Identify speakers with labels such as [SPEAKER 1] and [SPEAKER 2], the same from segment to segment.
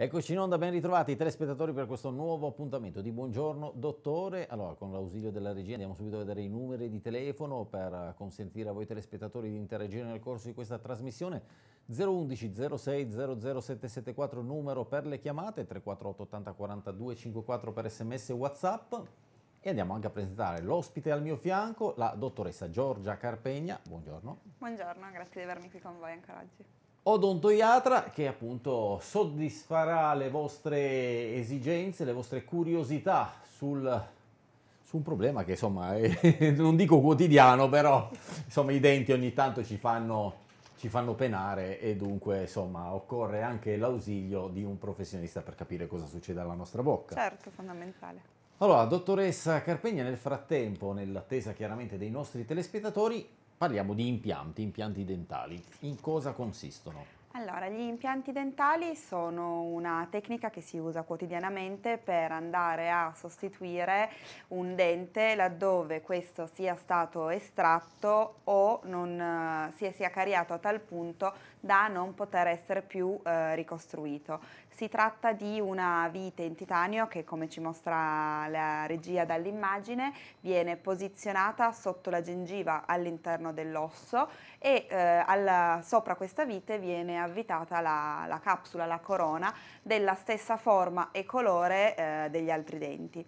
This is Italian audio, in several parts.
[SPEAKER 1] Eccoci in onda, ben ritrovati telespettatori per questo nuovo appuntamento di Buongiorno Dottore. Allora, con l'ausilio della regia andiamo subito a vedere i numeri di telefono per consentire a voi telespettatori di interagire nel corso di questa trasmissione. 011 06 00774 numero per le chiamate, 348 80 42 54 per sms e whatsapp. E andiamo anche a presentare l'ospite al mio fianco, la dottoressa Giorgia Carpegna. Buongiorno.
[SPEAKER 2] Buongiorno, grazie di avermi qui con voi ancora oggi
[SPEAKER 1] odontoiatra che appunto soddisferà le vostre esigenze, le vostre curiosità sul, su un problema che insomma è, eh, non dico quotidiano però insomma i denti ogni tanto ci fanno, ci fanno penare e dunque insomma occorre anche l'ausilio di un professionista per capire cosa succede alla nostra bocca.
[SPEAKER 2] Certo, fondamentale.
[SPEAKER 1] Allora, dottoressa Carpegna, nel frattempo, nell'attesa chiaramente dei nostri telespettatori, Parliamo di impianti, impianti dentali. In cosa consistono?
[SPEAKER 2] Allora, gli impianti dentali sono una tecnica che si usa quotidianamente per andare a sostituire un dente laddove questo sia stato estratto o non, eh, si sia cariato a tal punto da non poter essere più eh, ricostruito. Si tratta di una vite in titanio che come ci mostra la regia dall'immagine viene posizionata sotto la gengiva all'interno dell'osso e eh, alla, sopra questa vite viene avvitata la, la, capsula, la corona della stessa forma e colore eh, degli altri denti.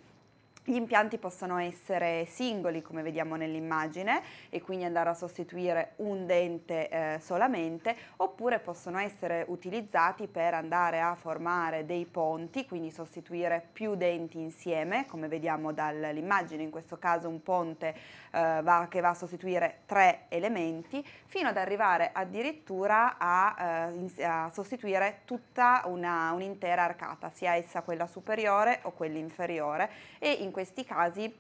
[SPEAKER 2] Gli impianti possono essere singoli come vediamo nell'immagine e quindi andare a sostituire un dente eh, solamente oppure possono essere utilizzati per andare a formare dei ponti, quindi sostituire più denti insieme come vediamo dall'immagine, in questo caso un ponte eh, va, che va a sostituire tre elementi, fino ad arrivare addirittura a, eh, a sostituire tutta una, un'intera arcata, sia essa quella superiore o quella inferiore e in questi casi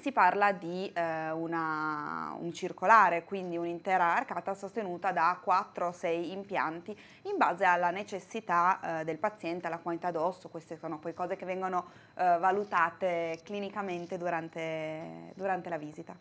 [SPEAKER 2] si parla di eh, una, un circolare, quindi un'intera arcata sostenuta da 4 o 6 impianti in base alla necessità eh, del paziente, alla quantità d'osso, queste sono poi cose che vengono eh, valutate clinicamente durante, durante, la visita.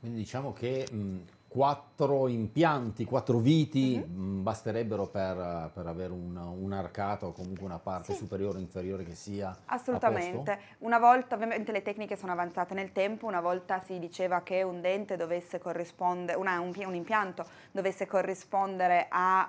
[SPEAKER 1] Quindi diciamo che mh, quattro impianti, quattro viti mm-hmm. Mm, mh, basterebbero per, per avere un, arcato o comunque una parte sì. superiore o inferiore che sia.
[SPEAKER 2] Assolutamente. Una volta, ovviamente le tecniche sono avanzate nel tempo, una volta si diceva che un dente dovesse corrispondere, una, un, un, impianto dovesse corrispondere a,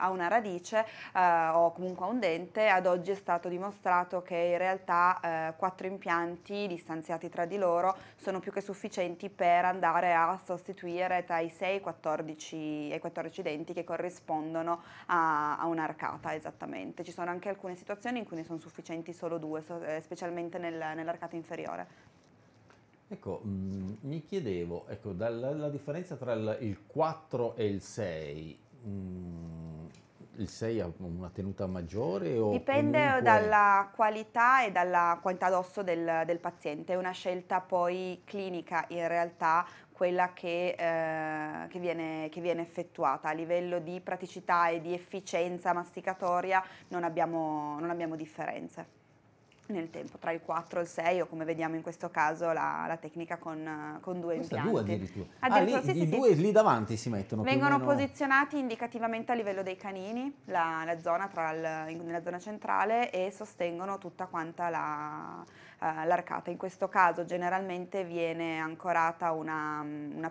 [SPEAKER 2] uh, a una radice uh, o comunque a un dente, ad oggi è stato dimostrato che in realtà uh, quattro impianti distanziati tra di loro sono più che sufficienti per andare a sostituire circa i 6 14, ai 14 denti che corrispondono a, a un'arcata esattamente. Ci sono anche alcune situazioni in cui ne sono sufficienti solo due, so, eh, specialmente nel, nell'arcata inferiore.
[SPEAKER 1] Ecco, mh, mm, mi chiedevo, ecco, dalla, la differenza tra il, il 4 e il 6, mh, mm, il 6 ha una tenuta maggiore? O Dipende comunque... dalla
[SPEAKER 2] qualità e dalla quantità d'osso del, del, paziente, è una scelta poi clinica in realtà quella che, eh, che, viene, che, viene, effettuata. A livello di praticità e di efficienza masticatoria non abbiamo, non abbiamo differenze nel tempo, tra il 4 e il 6 o come vediamo in questo caso la, la tecnica con, con due Questa impianti. Due
[SPEAKER 1] addirittura. addirittura ah, ah lì, sì, I sì, due sì. lì davanti
[SPEAKER 2] si mettono. Vengono meno... posizionati indicativamente a livello dei canini, la, la zona tra il, nella zona centrale e sostengono tutta quanta la, eh, l'arcata. In questo caso generalmente viene ancorata una, una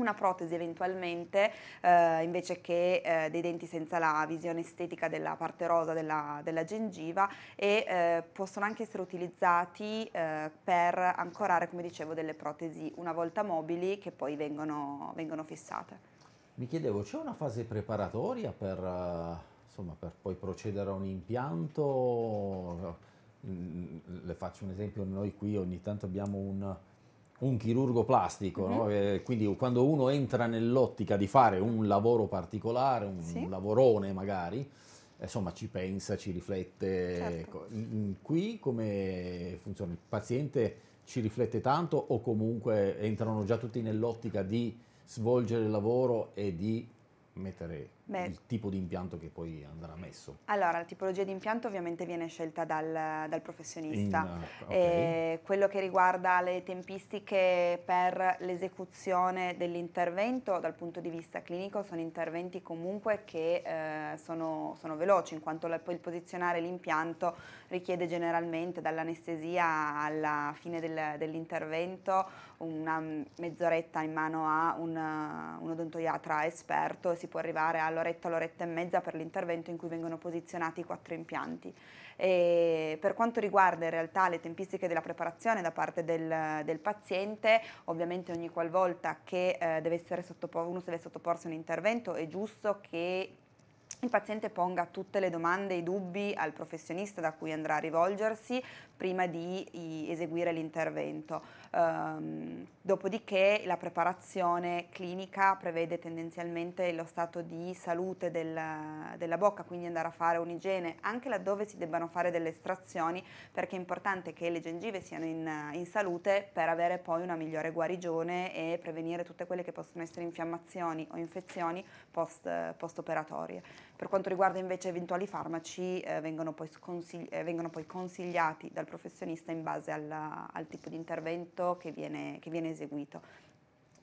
[SPEAKER 2] una protesi eventualmente eh, invece che eh, dei denti senza la visione estetica della parte rosa della, della gengiva e eh, possono anche essere utilizzati eh, per ancorare come dicevo delle protesi una volta mobili che poi vengono, vengono fissate.
[SPEAKER 1] Mi chiedevo, c'è una fase preparatoria per, eh, insomma, per poi procedere a un impianto? Mm, mm, le faccio un esempio, noi qui ogni tanto abbiamo un, un chirurgo plastico, mm-hmm. no? Mhm. Eh, quindi quando uno entra nell'ottica di fare un lavoro particolare, un sì. lavorone magari, eh, insomma ci pensa, ci riflette. Certo. Qui come funziona? Il paziente ci riflette tanto o comunque entrano già tutti nell'ottica di svolgere il lavoro e di mettere Beh, il tipo di impianto che poi andrà messo?
[SPEAKER 2] Allora, la tipologia di impianto ovviamente viene scelta dal, dal professionista. In, eh, okay. Eh, quello che riguarda le tempistiche per l'esecuzione dell'intervento dal punto di vista clinico sono interventi comunque che eh, sono, sono, veloci, in quanto la, il posizionare l'impianto richiede generalmente dall'anestesia alla fine del, dell'intervento una mezz'oretta in mano a un, un odontoiatra esperto e si può arrivare al all'oretta, all'oretta e mezza per l'intervento in cui vengono posizionati i quattro impianti. E per quanto riguarda in realtà le tempistiche della preparazione da parte del, del paziente, ovviamente ogni qualvolta che eh, deve sottopor- uno deve sottoporsi a un intervento è giusto che il paziente ponga tutte le domande e i dubbi al professionista da cui andrà a rivolgersi prima di eseguire l'intervento. Um, dopodiché la preparazione clinica prevede tendenzialmente lo stato di salute del, della bocca, quindi andare a fare un'igiene anche laddove si debbano fare delle estrazioni perché è importante che le gengive siano in, in salute per avere poi una migliore guarigione e prevenire tutte quelle che possono essere infiammazioni o infezioni post, post operatorie. Per quanto riguarda invece eventuali farmaci, eh, vengono, poi sconsigli- eh, vengono, poi consigliati dal professionista in base alla, al tipo di intervento che viene, che viene eseguito.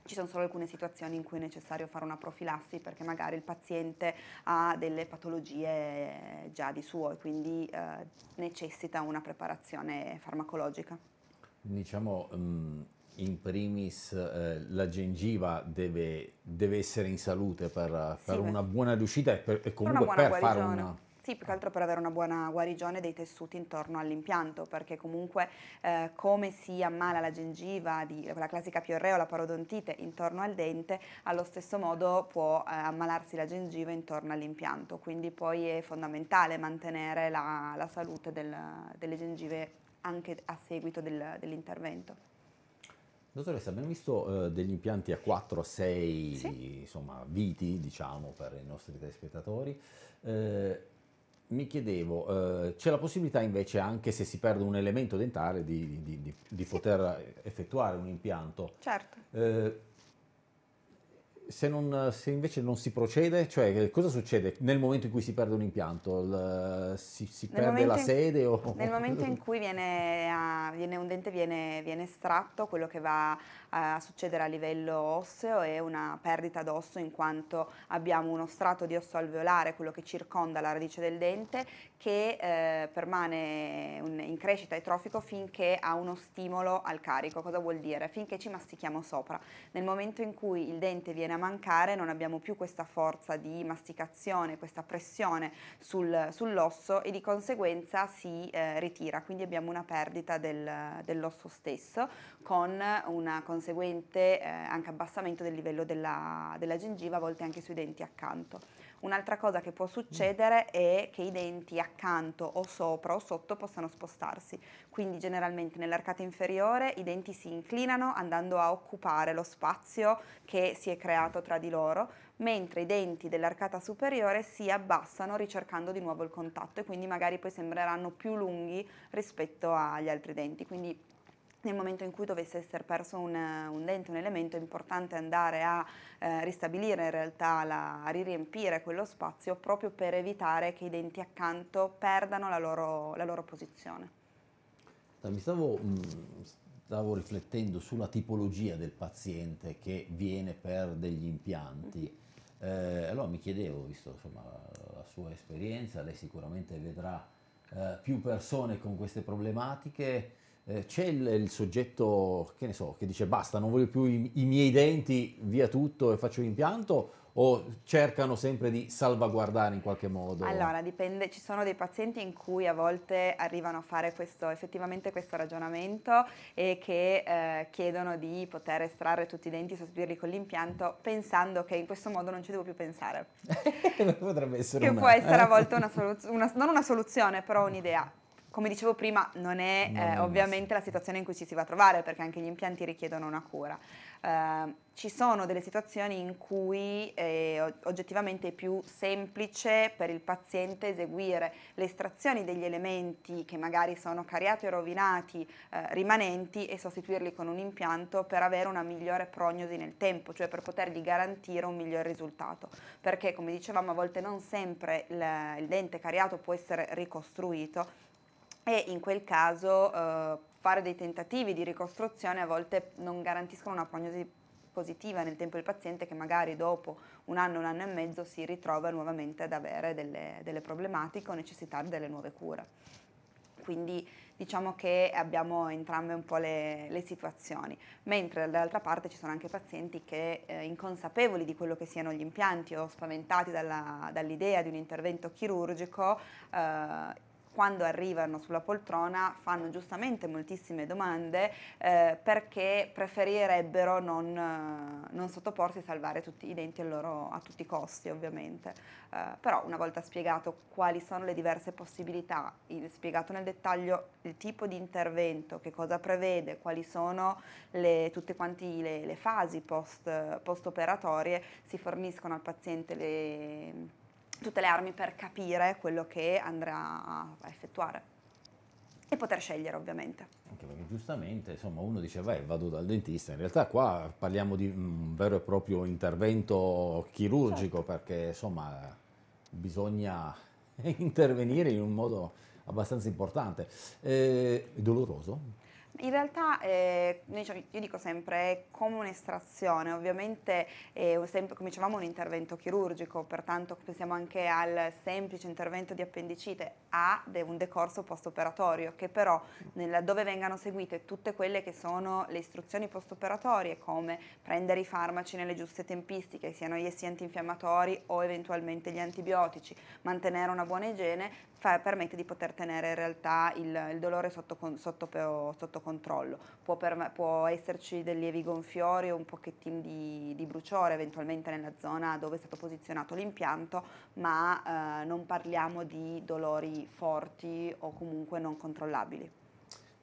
[SPEAKER 2] Ci sono solo alcune situazioni in cui è necessario fare una profilassi perché magari il paziente ha delle patologie già di suo e quindi eh, necessita una preparazione farmacologica.
[SPEAKER 1] Diciamo, mm, in primis eh, la gengiva deve, deve, essere in salute per, per sì, una buona riuscita e, per, e comunque per, per fare una...
[SPEAKER 2] Sì, più che altro per avere una buona guarigione dei tessuti intorno all'impianto, perché comunque eh, come si ammala la gengiva, di, la classica piorrea o la parodontite intorno al dente, allo stesso modo può eh, ammalarsi la gengiva intorno all'impianto, quindi poi è fondamentale mantenere la, la salute del, delle gengive anche a seguito del, dell'intervento.
[SPEAKER 1] Dottoressa, abbiamo visto eh, degli impianti a 4, 6 sì. insomma, viti, diciamo, per i nostri telespettatori. Eh, mi chiedevo, eh, c'è la possibilità invece, anche se si perde un elemento dentale, di, di, di, di poter sì. effettuare un impianto? Certo. Eh, se, non, se, invece non si procede, cioè cosa succede nel momento in cui si perde un impianto? Il, si, si perde la in, sede? O... Nel momento in
[SPEAKER 2] cui viene, viene, un dente viene, viene estratto, quello che va a succedere a livello osseo è una perdita d'osso in quanto abbiamo uno strato di osso alveolare, quello che circonda la radice del dente, che eh, permane un, in crescita e trofico finché ha uno stimolo al carico. Cosa vuol dire? Finché ci mastichiamo sopra. Nel momento in cui il dente viene a mancare, non abbiamo più questa forza di masticazione, questa pressione sul, sull'osso e di conseguenza si eh, ritira, quindi abbiamo una perdita del, dell'osso stesso con un conseguente eh, anche abbassamento del livello della, della gengiva, a volte anche sui denti accanto. Un'altra cosa che può mm. succedere è che i denti accanto o sopra o sotto possano spostarsi, quindi generalmente nell'arcata inferiore i denti si inclinano andando a occupare lo spazio che si è creato tra di loro, mentre i denti dell'arcata superiore si abbassano ricercando di nuovo il contatto e quindi magari poi sembreranno più lunghi rispetto agli altri denti. Quindi nel momento in cui dovesse essere perso un, un dente, un elemento, è importante andare a eh, ristabilire in realtà, la, a riempire quello spazio proprio per evitare che i denti accanto perdano la loro, la loro posizione.
[SPEAKER 1] Mi stavo, mm, stavo, riflettendo sulla tipologia del paziente che viene per degli impianti. Eh, allora mi chiedevo, visto insomma, la sua esperienza, lei sicuramente vedrà eh, più persone con queste problematiche, eh, c'è il, il, soggetto che ne so, che dice basta, non voglio più i, i miei denti, via tutto e faccio l'impianto? o cercano sempre di salvaguardare in qualche modo? Allora,
[SPEAKER 2] dipende, ci sono dei pazienti in cui a volte arrivano a fare questo, effettivamente questo ragionamento e che eh, chiedono di poter estrarre tutti i denti sostituirli con l'impianto pensando che in questo modo non ci devo più pensare.
[SPEAKER 1] Potrebbe essere Che una. può essere a volte
[SPEAKER 2] una soluzione, non una soluzione, però un'idea come dicevo prima, non è no, eh, ovviamente la situazione in cui ci si va a trovare, perché anche gli impianti richiedono una cura. Eh, ci sono delle situazioni in cui eh, oggettivamente è più semplice per il paziente eseguire le estrazioni degli elementi che magari sono cariati o rovinati eh, rimanenti e sostituirli con un impianto per avere una migliore prognosi nel tempo, cioè per potergli garantire un miglior risultato. Perché, come dicevamo, a volte non sempre il, il dente cariato può essere ricostruito e in quel caso eh, fare dei tentativi di ricostruzione a volte non garantiscono una prognosi positiva nel tempo del paziente che magari dopo un anno, un anno e mezzo si ritrova nuovamente ad avere delle, delle problematiche o necessitare delle nuove cure. Quindi diciamo che abbiamo entrambe un po' le, le situazioni, mentre dall'altra parte ci sono anche pazienti che eh, inconsapevoli di quello che siano gli impianti o spaventati dalla, dall'idea di un intervento chirurgico eh, quando arrivano sulla poltrona fanno giustamente moltissime domande eh, perché preferirebbero non, eh, non, sottoporsi a salvare tutti i denti loro, a tutti i costi ovviamente. Eh, però una volta spiegato quali sono le diverse possibilità, spiegato nel dettaglio il tipo di intervento, che cosa prevede, quali sono le, tutte quanti le, le fasi post, post operatorie, si forniscono al paziente le tutte le armi per capire quello che andrà a effettuare e poter scegliere ovviamente.
[SPEAKER 1] Anche perché giustamente insomma, uno dice vai vado dal dentista, in realtà qua parliamo di un vero e proprio intervento chirurgico certo. perché insomma bisogna intervenire in un modo abbastanza importante. Eh, doloroso?
[SPEAKER 2] In realtà eh, io dico sempre è come un'estrazione, ovviamente è eh, sempre, come un intervento chirurgico, pertanto pensiamo anche al semplice intervento di appendicite a un decorso post-operatorio che però nella, dove vengano seguite tutte quelle che sono le istruzioni post-operatorie come prendere i farmaci nelle giuste tempistiche, siano essi antinfiammatori o eventualmente gli antibiotici, mantenere una buona igiene, fa, permette di poter tenere in realtà il, il dolore sotto, sotto, sotto controllo. Può, per, può, esserci dei lievi gonfiori o un pochettino di, di, bruciore eventualmente nella zona dove è stato posizionato l'impianto, ma eh, non parliamo di dolori forti o comunque non controllabili.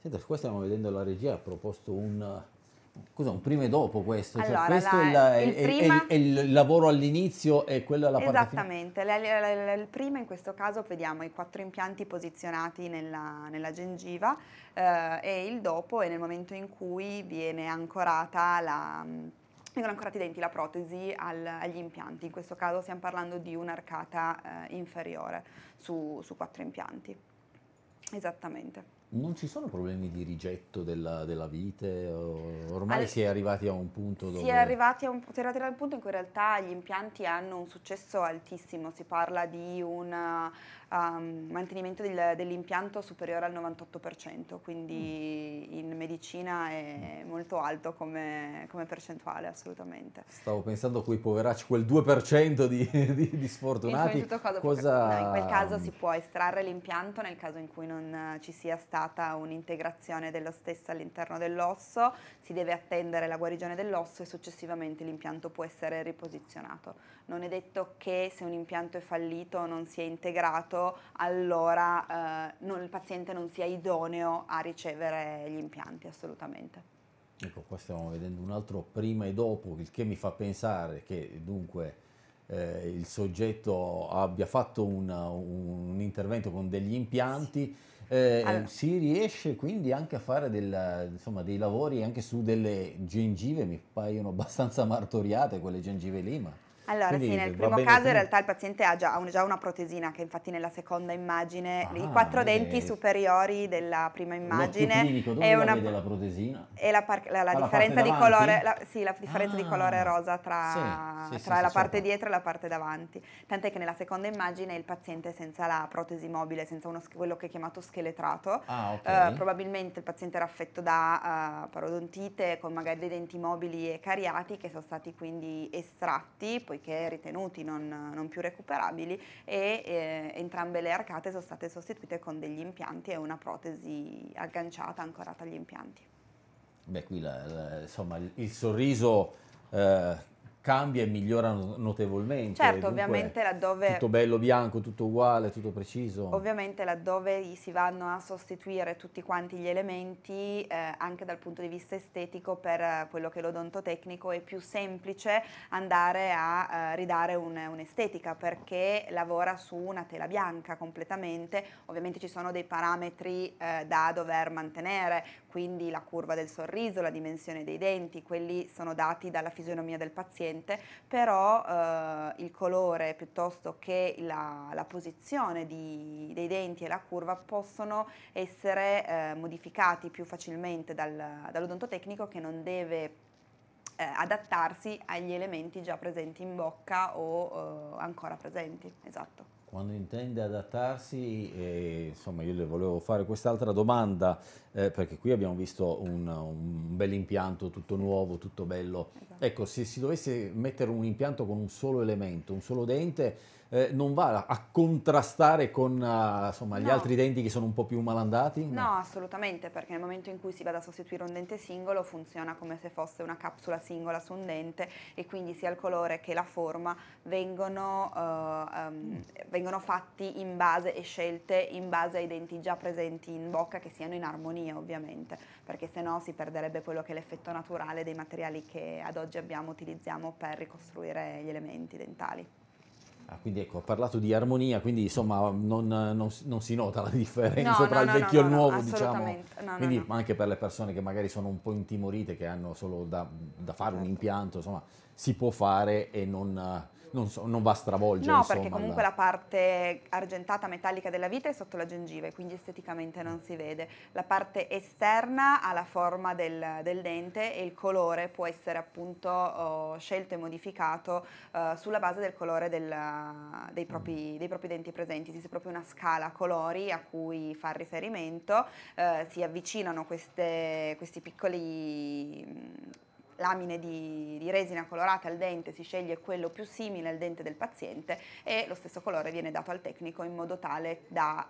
[SPEAKER 1] Senta, su questo stiamo vedendo la regia, ha proposto un Scusa, un prima e dopo questo, cioè, allora, cioè, questo la, è, il, è, prima... è, è, il, lavoro all'inizio e quello alla parte Esattamente,
[SPEAKER 2] la, la, il primo in questo caso vediamo i quattro impianti posizionati nella, nella gengiva eh, e il dopo è nel momento in cui viene ancorata la mm, vengono ancorati i denti, la protesi al, agli impianti, in questo caso stiamo parlando di un'arcata eh, inferiore su, su quattro impianti. Esattamente
[SPEAKER 1] non ci sono problemi di rigetto della, della vite? Ormai All... si è arrivati a un punto dove... Si è
[SPEAKER 2] arrivati a un, si è arrivati a un punto in cui in realtà gli impianti hanno un successo altissimo, si parla di un um, mantenimento del, dell'impianto superiore al 98%, quindi mm. in medicina è molto alto come, come percentuale assolutamente.
[SPEAKER 1] Stavo pensando a quei poveracci, quel 2% di, di, di sfortunati. Cosa, cosa... No, in quel caso si
[SPEAKER 2] può estrarre l'impianto nel caso in cui non eh, ci sia stata un'integrazione dello stesso all'interno dell'osso, si deve attendere la guarigione dell'osso e successivamente l'impianto può essere riposizionato. Non è detto che se un impianto è fallito non si è integrato, aumentato, allora eh, non, il paziente non sia idoneo a ricevere gli impianti assolutamente.
[SPEAKER 1] Ecco, qua stiamo vedendo un altro prima e dopo, il che mi fa pensare che dunque eh, il soggetto abbia fatto una, un, un, intervento con degli impianti, eh, allora. si riesce quindi anche a fare del, insomma, dei lavori anche su delle gengive, mi paiono abbastanza martoriate quelle gengive lì, ma...
[SPEAKER 2] Allora Quindi, sì, nel primo caso in realtà il paziente ha già, ha già, una protesina che infatti nella seconda immagine, ah, i quattro eh. denti superiori della prima immagine clinico, dove è una
[SPEAKER 1] la protesina?
[SPEAKER 2] È la, par- la, la differenza, di colore, la, sì, la differenza ah. di colore rosa tra, sì, sì, tra sì, la certo. parte certo. dietro e la parte davanti, tant'è che nella seconda immagine il paziente è senza la protesi mobile, senza uno, quello che è chiamato scheletrato, ah, okay. eh, probabilmente il paziente era affetto da uh, parodontite con magari dei denti mobili e cariati che sono stati quindi estratti, poi poiché ritenuti non, non più recuperabili e eh, entrambe le arcate sono state sostituite con degli impianti e una protesi agganciata, ancorata agli impianti.
[SPEAKER 1] Beh, qui la, la, insomma, il, il sorriso eh, cambia e migliora notevolmente. Certo, Dunque, ovviamente
[SPEAKER 2] laddove... Tutto
[SPEAKER 1] bello bianco, tutto uguale, tutto preciso.
[SPEAKER 2] Ovviamente laddove si vanno a sostituire tutti quanti gli elementi, eh, anche dal punto di vista estetico, per quello che è l'odontotecnico è più semplice andare a eh, ridare un, un'estetica, perché lavora su una tela bianca completamente, ovviamente ci sono dei parametri eh, da dover mantenere, quindi la curva del sorriso, la dimensione dei denti, quelli sono dati dalla fisionomia del paziente, però eh, il colore piuttosto che la, la posizione di, dei denti e la curva possono essere eh, modificati più facilmente dal, dall'odontotecnico che non deve eh, adattarsi agli elementi già presenti in bocca o eh, ancora presenti. Esatto.
[SPEAKER 1] Quando intende adattarsi, eh, insomma io le volevo fare quest'altra domanda, eh, perché qui abbiamo visto un, un bel impianto, tutto nuovo, tutto bello. Esatto. Ecco, se si dovesse mettere un impianto con un solo elemento, un solo dente, eh, non va a contrastare con uh, insomma, gli no. altri denti che sono un po' più malandati? No. no.
[SPEAKER 2] assolutamente, perché nel momento in cui si vada a sostituire un dente singolo funziona come se fosse una capsula singola su un dente e quindi sia il colore che la forma vengono, uh, um, vengono fatti in base e scelte in base ai denti già presenti in bocca che siano in armonia ovviamente, perché se no si perderebbe quello che è l'effetto naturale dei materiali che ad oggi abbiamo, utilizziamo per ricostruire gli elementi dentali.
[SPEAKER 1] Ah, quindi ecco, ho parlato di armonia, quindi insomma non, non, non si nota la differenza no, tra no, il vecchio no, e il nuovo, diciamo. quindi anche per le persone che magari sono un po' intimorite, che hanno solo da, da fare certo. un impianto, insomma, si può fare e non non, so, non va a stravolgere. No, insomma, perché comunque la... la
[SPEAKER 2] parte argentata metallica della vita è sotto la gengiva e quindi esteticamente non si vede. La parte esterna ha la forma del, del dente e il colore può essere appunto oh, scelto e modificato eh, sulla base del colore del, dei, propri, mm. dei, propri, denti presenti. Esiste proprio una scala colori a cui fa riferimento, eh, si avvicinano queste, questi piccoli lamine di, di resina colorata al dente, si sceglie quello più simile al dente del paziente e lo stesso colore viene dato al tecnico in modo tale da,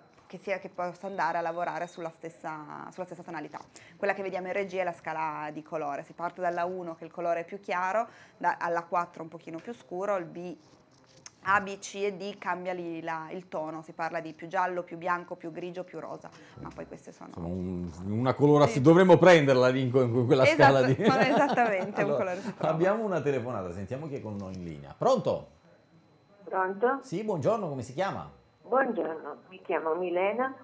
[SPEAKER 2] eh, che, sia, che possa andare a lavorare sulla stessa, sulla stessa tonalità. Quella che vediamo in regia è la scala di colore, si parte dalla 1 che il colore è più chiaro, da, alla 4 un pochino più scuro, il B a, B, C e D cambiali la, il tono, si parla di più giallo, più bianco, più grigio, più rosa, ma poi queste sono...
[SPEAKER 1] sono un, una colorazione, sì. dovremmo prenderla lì in, in quella esatto, scala di... esattamente allora, un colore. Abbiamo una telefonata, sentiamo chi è con noi in linea. Pronto? Pronto? Sì, buongiorno, come si chiama?
[SPEAKER 2] Buongiorno, mi
[SPEAKER 1] chiamo Milena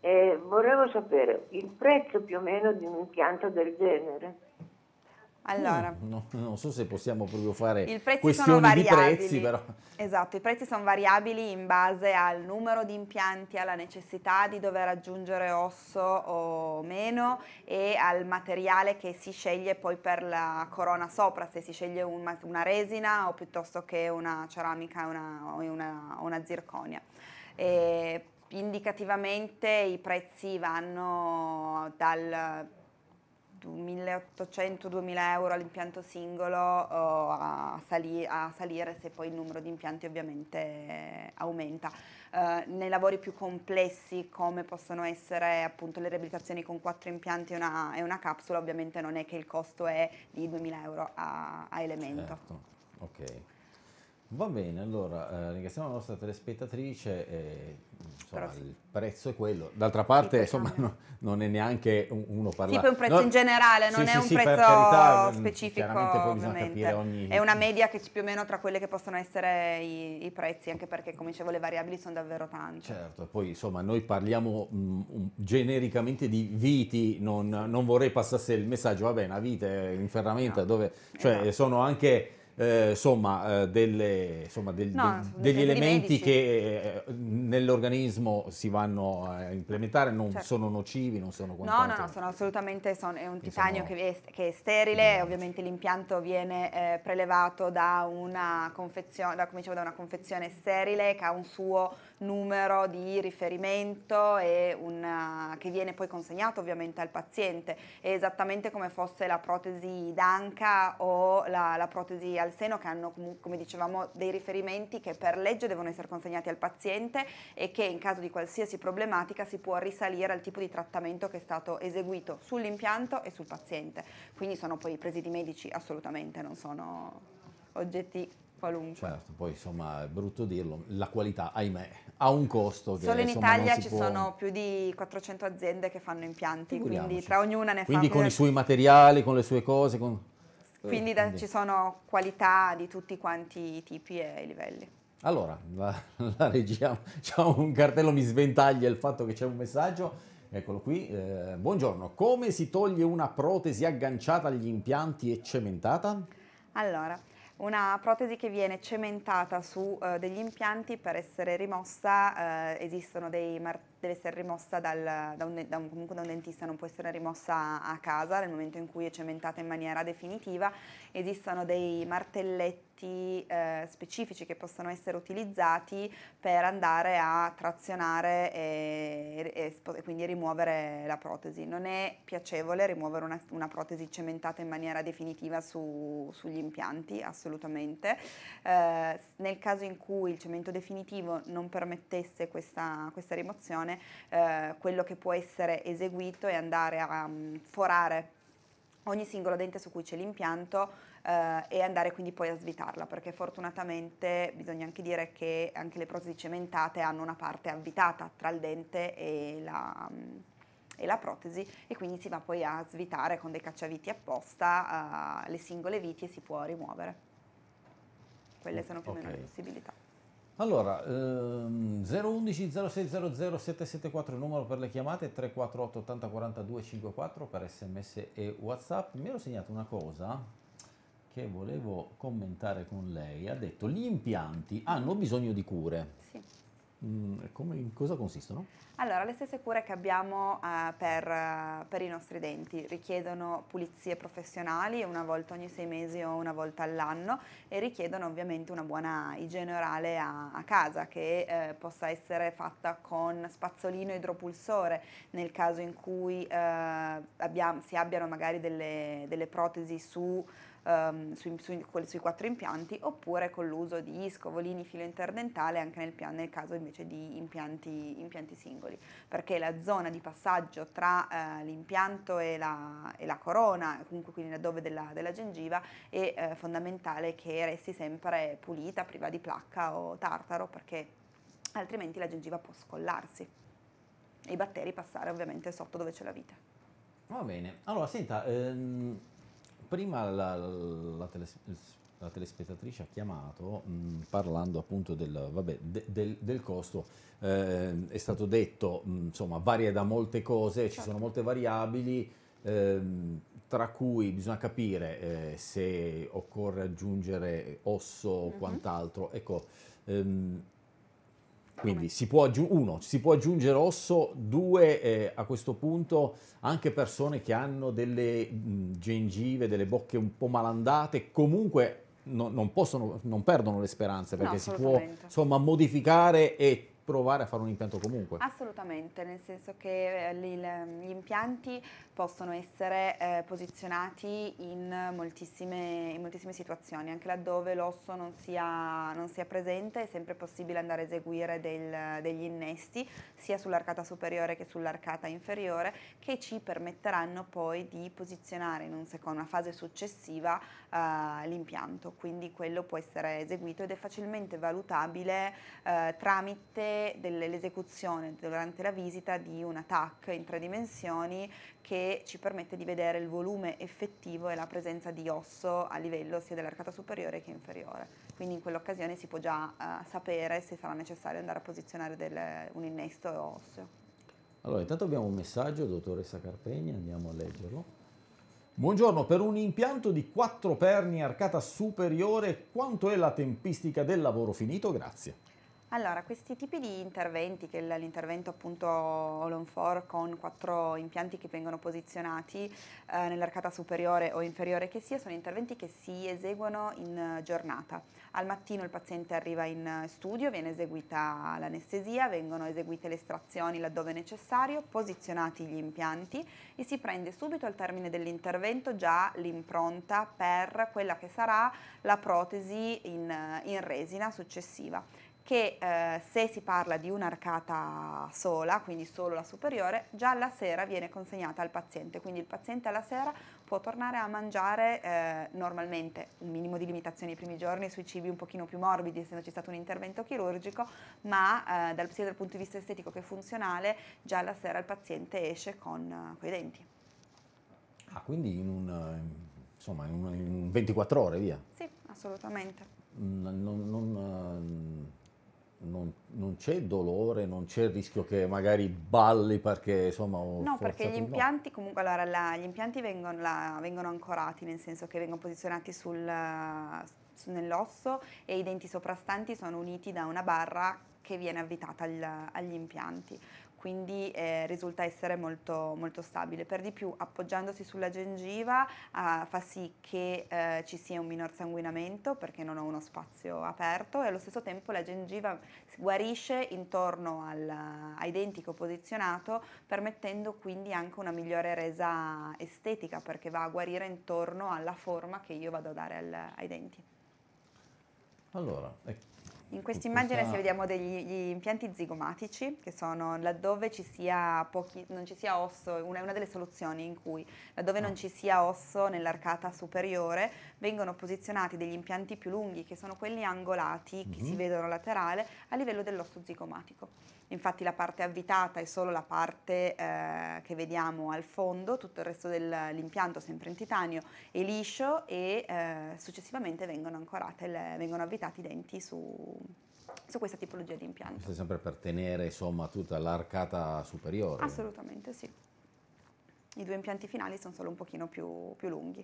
[SPEAKER 1] e volevo sapere il prezzo più o meno di un impianto del
[SPEAKER 2] genere. Allora, mm,
[SPEAKER 1] no, non so se possiamo proprio fare il prezzi sono variabili. Prezzi, però.
[SPEAKER 2] Esatto, i prezzi sono variabili in base al numero di impianti, alla necessità di dover aggiungere osso o meno e al materiale che si sceglie poi per la corona sopra, se si sceglie un, una resina o piuttosto che una ceramica o una, una, una, zirconia. E indicativamente i prezzi vanno dal 1800-2000 euro all'impianto singolo eh, a, sali- a, salire se poi il numero di impianti ovviamente aumenta. Eh, nei lavori più complessi come possono essere appunto le riabilitazioni con quattro impianti e una, e una capsula ovviamente non è che il costo è di 2000 euro a, a elemento. Certo.
[SPEAKER 1] Okay. Va bene, allora eh, ringraziamo la nostra telespettatrice, eh, insomma, sì. il prezzo è quello. D'altra parte, sì, insomma, no, non è neanche un, uno parlare. Sì, poi un prezzo no, in generale, non sì, è un prezzo carità, mm, specifico. ovviamente. ogni... È una
[SPEAKER 2] media che più o meno tra quelle che possono essere i, i, prezzi, anche perché, come dicevo, le variabili sono davvero tante.
[SPEAKER 1] Certo, poi insomma, noi parliamo mh, mm, genericamente di viti, non, non, vorrei passasse il messaggio, va bene, la vite in ferramenta, no. dove... Cioè, esatto. sono anche eh, insomma, eh, delle, insomma del, no, del, degli elementi che eh, nell'organismo si vanno a implementare, non certo. sono nocivi, non sono quant'altro.
[SPEAKER 2] No, no, no, sono assolutamente, sono, è un titanio che, è, che è sterile, no. ovviamente l'impianto viene prelevato da una confezione, da, come dicevo, da una confezione sterile che ha un suo numero di riferimento una, eh, che viene poi consegnato ovviamente al paziente, è esattamente come fosse la protesi d'anca o la, la protesi al seno che hanno come dicevamo dei riferimenti che per legge devono essere consegnati al paziente e che in caso di qualsiasi problematica si può risalire al tipo di trattamento che è stato eseguito sull'impianto e sul paziente. Quindi sono poi presidi medici assolutamente, non sono oggetti qualunque.
[SPEAKER 1] Certo, poi insomma è brutto dirlo, la qualità ahimè ha un costo. Che, Solo in insomma, Italia ci può... sono
[SPEAKER 2] più di 400 aziende che fanno impianti, quindi tra ognuna ne quindi fa... Quindi con i suoi
[SPEAKER 1] materiali, con le sue cose... Con... Eh, quindi, da, quindi ci
[SPEAKER 2] sono qualità di tutti quanti i tipi e i livelli.
[SPEAKER 1] Allora, la, la regia c'ha un cartello, mi sventaglia il fatto che c'è un messaggio. Eccolo qui. Eh, buongiorno, come si toglie una protesi agganciata agli impianti e cementata?
[SPEAKER 2] Allora, una protesi che viene cementata su eh, degli impianti per essere rimossa, eh, esistono dei martelli deve essere rimossa dal, da, un, da, un, comunque da un dentista, non può essere rimossa a casa nel momento in cui è cementata in maniera definitiva. Esistono dei martelletti eh, specifici che possono essere utilizzati per andare a trazionare e, e, e quindi rimuovere la protesi. Non è piacevole rimuovere una, una protesi cementata in maniera definitiva su, sugli impianti, assolutamente. Eh, nel caso in cui il cemento definitivo non permettesse questa, questa rimozione, attenzione, eh, quello che può essere eseguito è andare a um, forare ogni singolo dente su cui c'è l'impianto eh, e andare quindi poi a svitarla, perché fortunatamente bisogna anche dire che anche le protesi cementate hanno una parte avvitata tra il dente e la, mm, e la protesi e quindi si va poi a svitare con dei cacciaviti apposta eh, le singole viti e si può rimuovere. Quelle sono più o okay. meno le possibilità.
[SPEAKER 1] Allora, ehm, 011 0600 774 il numero per le chiamate, 348 80 42 54 per sms e whatsapp. Mi ero segnato una cosa che volevo commentare con lei. Ha detto gli impianti hanno bisogno di cure. Sì. Mm, come, in cosa consistono?
[SPEAKER 2] Allora, le stesse cure che abbiamo eh, per, eh, per, i nostri denti richiedono pulizie professionali una volta ogni sei mesi o una volta all'anno e richiedono ovviamente una buona igiene orale a, a casa che eh, possa essere fatta con spazzolino idropulsore nel caso in cui eh, abbiamo, si abbiano magari delle, delle protesi su ehm, sui, sui, sui, quattro impianti oppure con l'uso di scovolini filo interdentale anche nel, nel caso invece di impianti, impianti, singoli, perché la zona di passaggio tra eh, l'impianto e la, e la, corona, comunque quindi laddove della, della gengiva, è eh, fondamentale che resti sempre pulita, priva di placca o tartaro, perché altrimenti la gengiva può scollarsi e i batteri passare ovviamente sotto dove c'è la vita.
[SPEAKER 1] Va bene, allora senta, ehm, prima la, la, teles- la telespettatrice ha chiamato mh, mm, parlando appunto del, vabbè, de, del, del costo, eh, è stato detto, mh, mm, insomma, varia da molte cose, ci sono certo. molte variabili. Ehm, tra cui bisogna capire eh, se occorre aggiungere osso o mm-hmm. quant'altro. Ecco, ehm, quindi si può, uno, si può aggiungere osso, due, eh, a questo punto anche persone che hanno delle mh, gengive, delle bocche un po' malandate, comunque no, non, possono, non perdono le speranze perché no, si può insomma, modificare e provare a fare un impianto comunque?
[SPEAKER 2] Assolutamente, nel senso che eh, gli impianti possono essere eh, posizionati in moltissime, in moltissime, situazioni, anche laddove l'osso non sia, non sia presente è sempre possibile andare a eseguire del, degli innesti sia sull'arcata superiore che sull'arcata inferiore che ci permetteranno poi di posizionare in una fase successiva uh, l'impianto, quindi quello può essere eseguito ed è facilmente valutabile uh, tramite l'esecuzione durante la visita di una TAC in tre dimensioni che ci permette di vedere il volume effettivo e la presenza di osso a livello sia dell'arcata superiore che inferiore. Quindi in quell'occasione si può già uh, sapere se sarà necessario andare a posizionare del, un innesto osseo.
[SPEAKER 1] Allora, intanto abbiamo un messaggio, dottoressa Carpegna, andiamo a leggerlo. Buongiorno, per un impianto di quattro perni arcata superiore, quanto è la tempistica del lavoro finito? Grazie.
[SPEAKER 2] Allora, questi tipi di interventi, che è l'intervento appunto all-on-4 con quattro impianti che vengono posizionati eh, nell'arcata superiore o inferiore che sia, sono interventi che si eseguono in giornata. Al mattino il paziente arriva in studio, viene eseguita l'anestesia, vengono eseguite le estrazioni laddove necessario, posizionati gli impianti e si prende subito al termine dell'intervento già l'impronta per quella che sarà la protesi in, in resina successiva che eh, se si parla di un'arcata sola, quindi solo la superiore, già alla sera viene consegnata al paziente, quindi il paziente alla sera può tornare a mangiare eh, normalmente, un minimo di limitazioni i primi giorni sui cibi un pochino più morbidi, essendoci stato un intervento chirurgico, ma eh, dal, sia dal punto di vista estetico che funzionale, già alla sera il paziente esce con, eh, con i denti.
[SPEAKER 1] Ah, quindi in un, eh, insomma, in un, in 24 ore, via?
[SPEAKER 2] Sì, assolutamente.
[SPEAKER 1] Mm, non, non, eh, non, non, c'è dolore, non c'è il rischio che magari balli perché insomma... No, perché gli impianti
[SPEAKER 2] comunque allora la, gli impianti vengono, la, vengono, ancorati, nel senso che vengono posizionati sul, su, nell'osso e i denti soprastanti sono uniti da una barra che viene avvitata al, agli impianti quindi eh, risulta essere molto, molto, stabile. Per di più appoggiandosi sulla gengiva eh, fa sì che eh, ci sia un minor sanguinamento perché non ho uno spazio aperto e allo stesso tempo la gengiva guarisce intorno al, ai denti che ho posizionato permettendo quindi anche una migliore resa estetica perché va a guarire intorno alla forma che io vado a dare al, ai denti.
[SPEAKER 1] Allora, ecco
[SPEAKER 2] in questa immagine si vediamo degli impianti zigomatici, che sono laddove ci sia pochi, non ci sia osso, una, una delle soluzioni in cui laddove no. non ah. ci sia osso nell'arcata superiore, vengono posizionati degli impianti più lunghi, che sono quelli angolati, mm-hmm. che si mhm. vedono laterale, a livello dell'osso zigomatico infatti la parte avvitata è solo la parte eh, che vediamo al fondo, tutto il resto dell'impianto sempre in titanio è liscio e eh, successivamente vengono ancorate, le, vengono avvitati i denti su, su questa tipologia di impianto. Questo
[SPEAKER 1] è sempre per tenere insomma tutta l'arcata superiore?
[SPEAKER 2] Assolutamente sì. I due impianti finali sono solo un pochino più, più lunghi.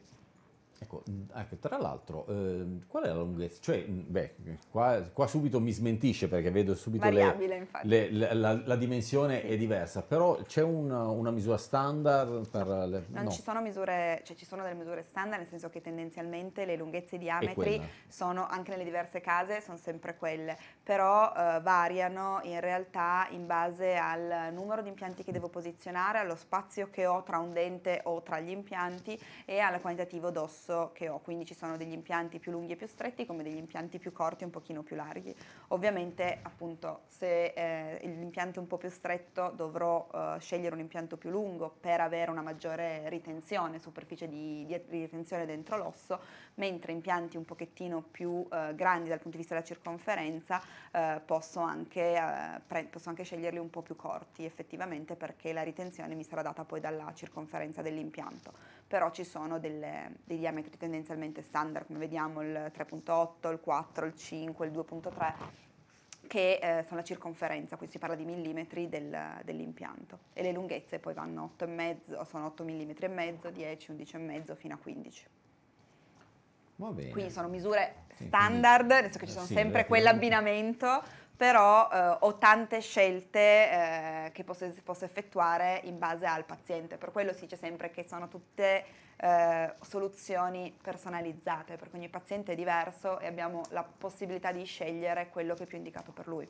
[SPEAKER 1] Ecco, mm, ecco, tra l'altro, eh, qual è la lunghezza? Cioè, mm, beh, qua, qua, subito mi smentisce perché vedo subito le, le, le, la, la, dimensione sì. è diversa, però c'è una, una misura standard per le, Non no. ci sono
[SPEAKER 2] misure, cioè ci sono delle misure standard, nel senso che tendenzialmente le lunghezze e i diametri sono, anche nelle diverse case, sono sempre quelle, però eh, variano in realtà in base al numero di impianti che devo posizionare, allo spazio che ho tra un dente o tra gli impianti e al quantitativo d'osso dorso che ho, quindi ci sono degli impianti più lunghi e più stretti come degli impianti più corti e un pochino più larghi. Ovviamente appunto se eh, l'impianto è un po' più stretto dovrò eh, scegliere un impianto più lungo per avere una maggiore ritenzione, superficie di, di ritenzione dentro l'osso, mentre impianti un pochettino più eh, grandi dal punto di vista della circonferenza eh, posso anche, eh, pre- posso anche sceglierli un po' più corti effettivamente perché la ritenzione mi sarà data poi dalla circonferenza dell'impianto però ci sono delle, dei diametri tendenzialmente standard, come vediamo il 3.8, il 4, il 5, il 2.3 che eh, sono la circonferenza, qui si parla di millimetri del, dell'impianto e le lunghezze poi vanno 8,5, sono 8 mm e mezzo, 10, 11,5 fino a 15. Va bene. Quindi sono misure standard, adesso che ci eh, sono sì, sempre quell'abbinamento, però eh, ho tante scelte eh, che posso, posso, effettuare in base al paziente, per quello si dice sempre che sono tutte eh, soluzioni personalizzate, perché ogni paziente è diverso e abbiamo la possibilità di scegliere quello che è più indicato per lui.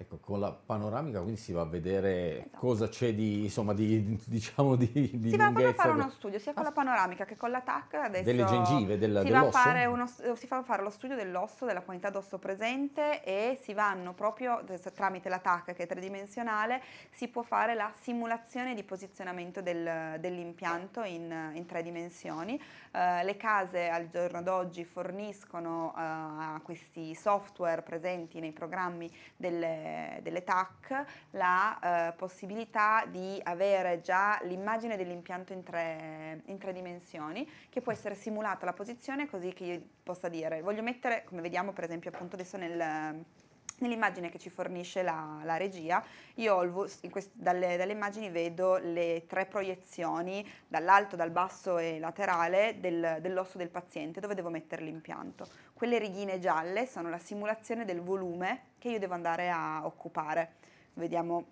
[SPEAKER 1] Ecco, con la panoramica quindi si va a vedere esatto. cosa c'è di, insomma, di, diciamo di, di Si va a fare uno
[SPEAKER 2] studio, sia con ah. la panoramica che con la TAC adesso... Delle gengive, della, si dell'osso? Va uno, si va a eh, fare lo studio dell'osso, della quantità d'osso presente e si vanno proprio, tramite la TAC che è tridimensionale, si può fare la simulazione di posizionamento del, dell'impianto in, in, tre dimensioni. Uh, le case al giorno d'oggi forniscono uh, questi software presenti nei programmi delle eh, delle TAC la eh, possibilità di avere già l'immagine dell'impianto in tre, in tre, dimensioni che può essere simulata la posizione così che io possa dire voglio mettere, come vediamo per esempio appunto adesso nel Nell'immagine che ci fornisce la, la regia, io quest, dalle, dalle, immagini vedo le tre proiezioni dall'alto, dal basso e laterale del, dell'osso del paziente dove devo mettere l'impianto. Quelle righine gialle sono la simulazione del volume che io devo andare a occupare. Vediamo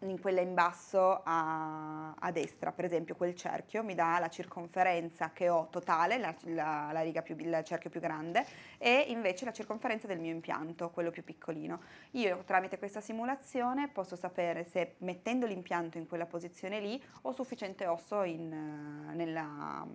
[SPEAKER 2] in quella in basso a, a, destra, per esempio quel cerchio mi dà la circonferenza che ho totale, la, la, la riga più, il cerchio più grande e invece la circonferenza del mio impianto, quello più piccolino. Io tramite questa simulazione posso sapere se mettendo l'impianto in quella posizione lì ho sufficiente osso in, nella,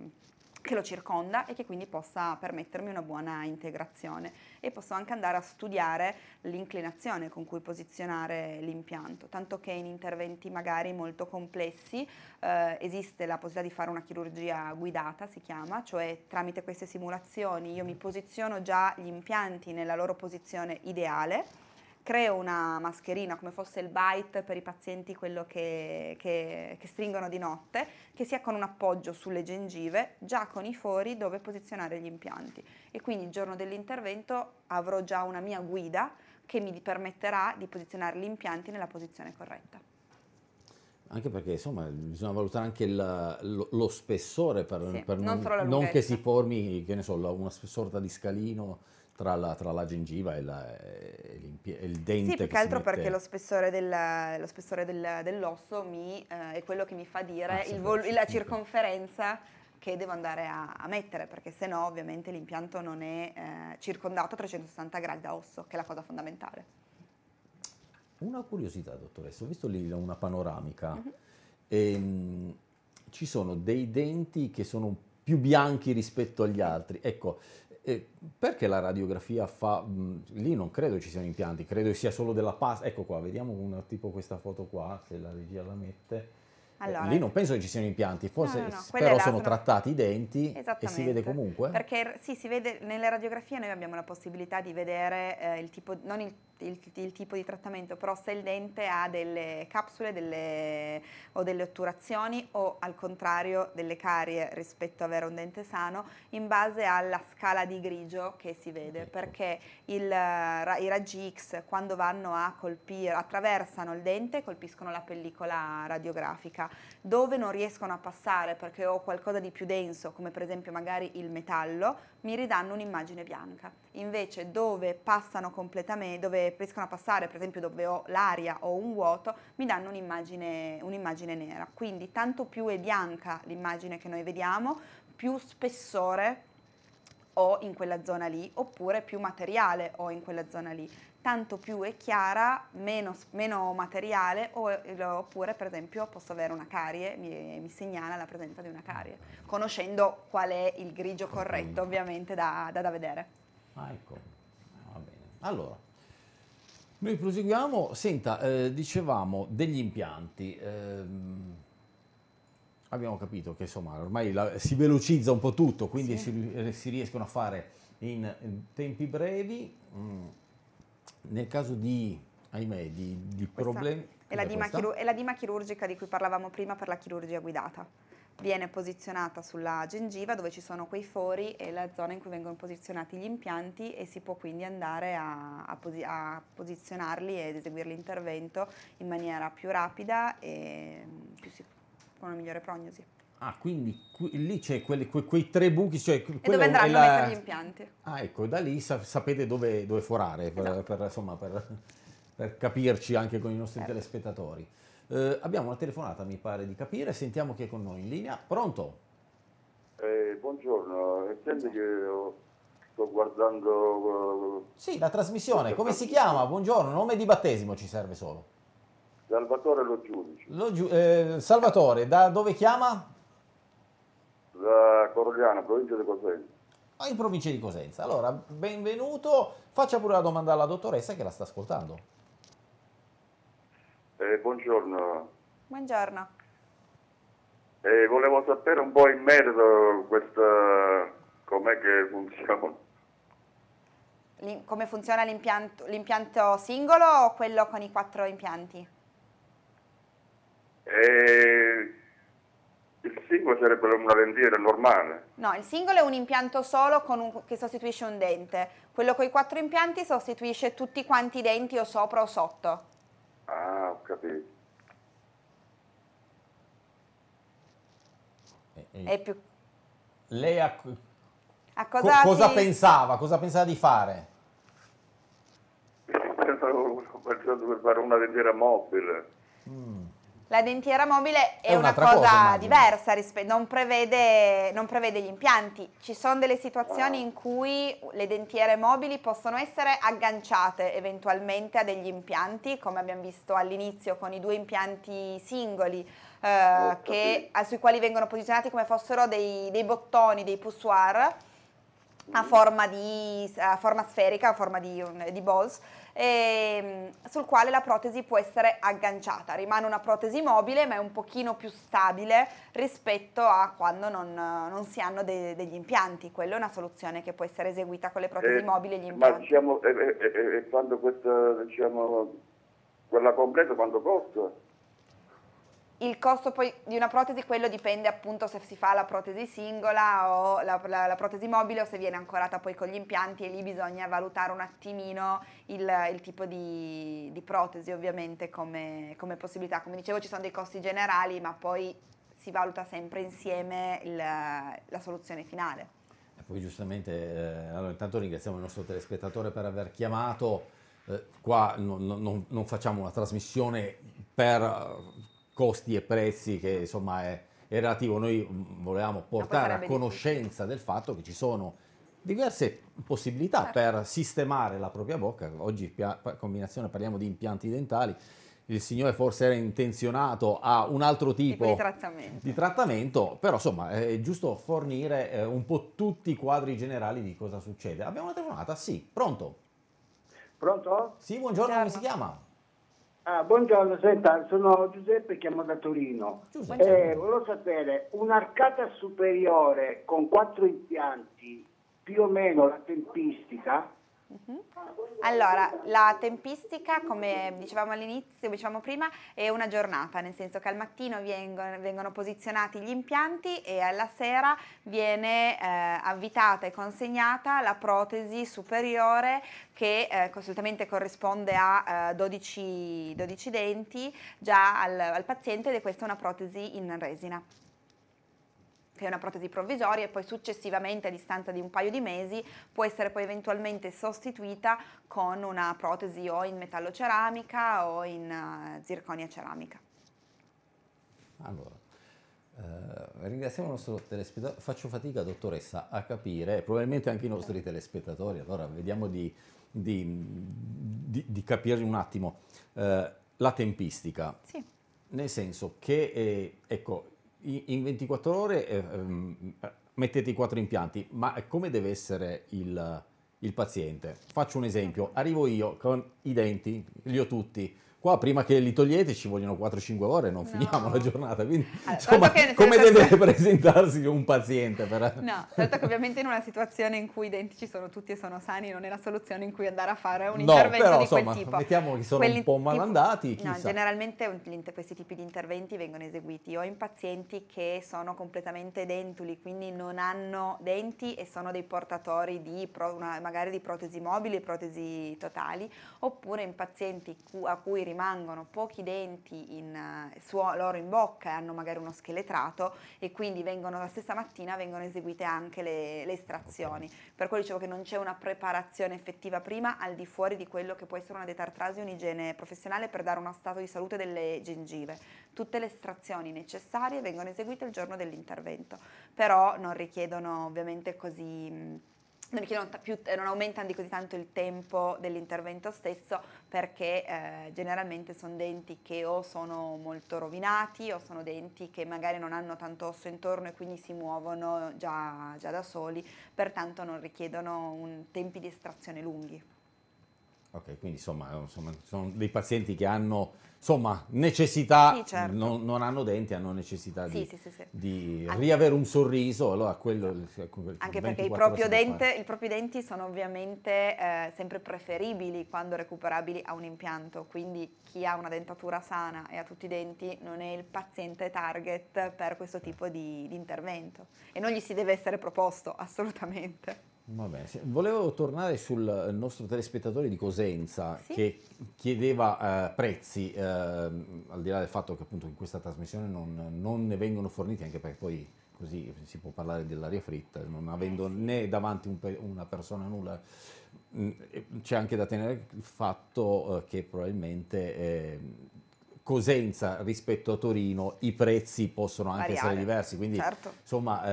[SPEAKER 2] che lo circonda e che quindi possa permettermi una buona integrazione e posso anche andare a studiare l'inclinazione con cui posizionare l'impianto, tanto che in interventi magari molto complessi eh, esiste la possibilità di fare una chirurgia guidata, si chiama, cioè tramite queste simulazioni io mi posiziono già gli impianti nella loro posizione ideale creo una mascherina come fosse il bite per i pazienti quello che, che, che, stringono di notte, che sia con un appoggio sulle gengive, già con i fori dove posizionare gli impianti. E quindi il giorno dell'intervento avrò già una mia guida che mi permetterà di posizionare gli impianti nella posizione corretta.
[SPEAKER 1] Anche perché insomma bisogna valutare anche il, lo, lo, spessore per, sì, per non, non, non che si formi che ne so, una sorta di scalino tra la, tra la, gengiva e, la, e, e, il dente. Sì, più che altro perché lo
[SPEAKER 2] spessore, del, lo spessore del, dell'osso mi, eh, è quello che mi fa dire ah, sì, vol- la circonferenza che devo andare a, a, mettere, perché se no ovviamente l'impianto non è eh, circondato a 360 gradi da osso, che è la cosa fondamentale.
[SPEAKER 1] Una curiosità, dottoressa, ho visto lì una panoramica. Mm-hmm. Ehm, e, mh, ci sono dei denti che sono più bianchi rispetto agli altri. Ecco, e perché la radiografia fa... Mh, lì non credo ci siano impianti, credo sia solo della pasta. Ecco qua, vediamo una, tipo questa foto qua, se la regia la mette. Eh, allora, lì non penso che ci siano impianti, forse no, no, no. però sono trattati i denti e si vede comunque.
[SPEAKER 2] Perché sì, si vede nelle radiografie noi abbiamo la possibilità di vedere eh, il tipo, non il il, il, tipo di trattamento, però se il dente ha delle capsule delle, o delle otturazioni o al contrario delle carie rispetto ad avere un dente sano, in base alla scala di grigio che si vede, perché il, i raggi X quando vanno a colpire, attraversano il dente, colpiscono la pellicola radiografica, dove non riescono a passare perché ho qualcosa di più denso, come per esempio magari il metallo, mi ridanno un'immagine bianca. Invece dove passano completamente, dove riescono a passare, per esempio dove ho l'aria o un vuoto, mi danno un'immagine, un'immagine nera. Quindi tanto più è bianca l'immagine che noi vediamo, più spessore ho in quella zona lì, oppure più materiale ho in quella zona lì tanto più è chiara, meno, meno materiale, eh, oppure per esempio posso avere una carie, mi, eh, mi, segnala la presenza di una carie, conoscendo qual è il grigio corretto ovviamente da, da, da vedere.
[SPEAKER 1] Ah, ecco, ah, va bene. Allora, noi proseguiamo, senta, eh, dicevamo degli impianti. Ehm, abbiamo capito che insomma ormai la, si velocizza un po' tutto, quindi sì. si, eh, si, riescono a fare in, in tempi brevi. Mm nel caso di, ahimè, di, di problemi... È la, dima
[SPEAKER 2] è la dima chirurgica di cui parlavamo prima per la chirurgia guidata viene posizionata sulla gengiva dove ci sono quei fori e la zona in cui vengono posizionati gli impianti e si può quindi andare a, a, posi- a posizionarli ed eseguire l'intervento in maniera più rapida e mm, più con una migliore prognosi.
[SPEAKER 1] Ah, quindi qui, lì c'è quelli, que, quei tre buchi. Cioè, e dove andranno la... mettere gli impianti. Ah, ecco, da lì sa, sapete dove, dove forare, per, esatto. per, insomma, per, per, capirci anche con i nostri certo. telespettatori. Eh, abbiamo una telefonata, mi pare di capire, sentiamo chi è con noi in linea. Pronto? Eh, buongiorno, senti che sto guardando... Eh, sì, la trasmissione, come si chiama? Buongiorno, nome di battesimo ci serve solo. Salvatore Lo Giudice. Lo giu... eh, Salvatore, da dove chiama? da Corogliano, provincia di Cosenza. Ah, in provincia di Cosenza. Allora, benvenuto. Faccia pure la domanda alla dottoressa che la sta ascoltando. Eh, buongiorno.
[SPEAKER 2] Buongiorno.
[SPEAKER 1] Eh, volevo sapere un po' in merito questa... com'è che funziona.
[SPEAKER 2] Come funziona l'impianto singolo o quello con i quattro impianti?
[SPEAKER 1] Eh, il singolo sarebbe una lendiera normale.
[SPEAKER 2] No, il singolo è un impianto solo un, che sostituisce un dente. Quello con i quattro impianti sostituisce tutti quanti i denti o sopra o sotto. Ah, ho capito. E, eh, eh. più... Lei a, a cosa, co cosa si... pensava?
[SPEAKER 1] Cosa pensava di fare? Pensavo di fare una lendiera mobile. Mm.
[SPEAKER 2] La dentiera mobile è, è una cosa, cosa diversa, rispe- non, prevede, non prevede gli impianti. Ci sono delle situazioni in cui le dentiere mobili possono essere agganciate eventualmente a degli impianti, come abbiamo visto all'inizio con i due impianti singoli. Eh, che, sui quali vengono posizionati come fossero dei, dei bottoni, dei poussoir a forma, di, a forma sferica, a forma di, di balls, ehm, sul quale la protesi può essere agganciata. Rimane una protesi mobile ma è un pochino più stabile rispetto a quando non, non si hanno de degli impianti. Quella è una soluzione che può essere eseguita con le protesi eh, mobili e gli impianti. Ma
[SPEAKER 1] diciamo, eh, eh, eh, eh quando questa, diciamo, quella completa quanto costa?
[SPEAKER 2] il costo poi di una protesi, quello dipende appunto se si fa la protesi singola o la, la, la protesi mobile o se viene ancorata poi con gli impianti e lì bisogna valutare un attimino il, il tipo di, di, protesi ovviamente come, come, possibilità. Come dicevo ci sono dei costi generali ma poi si valuta sempre insieme il, la soluzione finale.
[SPEAKER 1] E poi giustamente, eh, allora intanto ringraziamo il nostro telespettatore per aver chiamato. Eh, qua non, non, non, facciamo una trasmissione per costi e prezzi che insomma è, è relativo. Noi mm, volevamo portare a conoscenza difficile. del fatto che ci sono diverse possibilità certo. per sistemare la propria bocca. Oggi in combinazione parliamo di impianti dentali. Il signore forse era intenzionato a un altro tipo, di,
[SPEAKER 2] trattamento. di,
[SPEAKER 1] trattamento. però insomma è giusto fornire eh, un po' tutti i quadri generali di cosa succede. Abbiamo una telefonata? Sì, pronto? Pronto? Sì, buongiorno, buongiorno. come si chiama? Ah, buongiorno, senta, sono Giuseppe, chiamo da Torino. Eh, volevo sapere, un'arcata superiore con quattro impianti, più o meno la tempistica? Mhm.
[SPEAKER 2] Allora, la tempistica, come dicevamo all'inizio, dicevamo prima, è una giornata, nel senso che al mattino vengono, vengono posizionati gli impianti e alla sera viene eh, avvitata e consegnata la protesi superiore che eh, assolutamente corrisponde a eh, 12, 12, denti già al, al paziente ed è questa una protesi in resina che è una protesi provvisoria e poi successivamente a distanza di un paio di mesi può essere poi eventualmente sostituita con una protesi o in metallo ceramica o in uh, zirconia ceramica.
[SPEAKER 1] Allora, eh, ringraziamo il nostro telespettatore, faccio fatica dottoressa a capire, probabilmente anche i nostri telespettatori, allora vediamo di, di, di, di capire un attimo eh, la tempistica. Sì. Nel senso che, eh, ecco, in 24 ore eh, ehm, mettete i quattro impianti, ma come deve essere il, il paziente? Faccio un esempio, arrivo io con i denti, li ho tutti, Qua prima che li togliete ci vogliono 4-5 ore e non no. finiamo la giornata. Quindi, allora, insomma, come deve presentarsi un paziente? Per... No, certo
[SPEAKER 2] che ovviamente in una situazione in cui i denti ci sono tutti e sono sani non è la soluzione in cui andare a fare un no, intervento però, di insomma, quel tipo. mettiamo che sono Quelli un po' malandati, tipo... No, generalmente questi tipi di interventi vengono eseguiti o in pazienti che sono completamente dentuli, quindi non hanno denti e sono dei portatori di pro... una, magari di protesi mobili, protesi totali, oppure in pazienti a cui rimangono pochi denti in, eh, su, loro in bocca e hanno magari uno scheletrato e quindi vengono la stessa mattina vengono eseguite anche le, le estrazioni. Per quello dicevo che non c'è una preparazione effettiva prima al di fuori di quello che può essere una detartrasi o un'igiene professionale per dare uno stato di salute delle gengive. Tutte le estrazioni necessarie vengono eseguite il giorno dell'intervento, però non richiedono ovviamente così perché non, più, eh, non, aumentano di così tanto il tempo dell'intervento stesso perché eh, generalmente sono denti che o sono molto rovinati o sono denti che magari non hanno tanto osso intorno e quindi si muovono già, già da soli, pertanto non richiedono un, tempi di estrazione lunghi.
[SPEAKER 1] Ok, quindi insomma, insomma, sono dei pazienti che hanno insomma, necessità, sì, certo. non, non, hanno denti, hanno necessità sì, di, sì, di riavere un sorriso, allora quello... Ecco, Anche perché i propri
[SPEAKER 2] denti sono ovviamente eh, sempre preferibili quando recuperabili a un impianto, quindi chi ha una dentatura sana e ha tutti i denti non è il paziente target per questo tipo di, di intervento e non gli si deve essere proposto assolutamente.
[SPEAKER 1] Vabbè, volevo tornare sul nostro telespettatore di Cosenza sì? che chiedeva eh, prezzi, eh, al di là del fatto che appunto in questa trasmissione non, non, ne vengono forniti, anche perché poi così si può parlare dell'aria fritta, non avendo eh sì. né davanti un, una persona nulla. Mm, c'è anche da tenere il fatto eh, che probabilmente ehm, Cosenza rispetto a Torino i prezzi possono anche Variare. essere diversi, quindi certo. insomma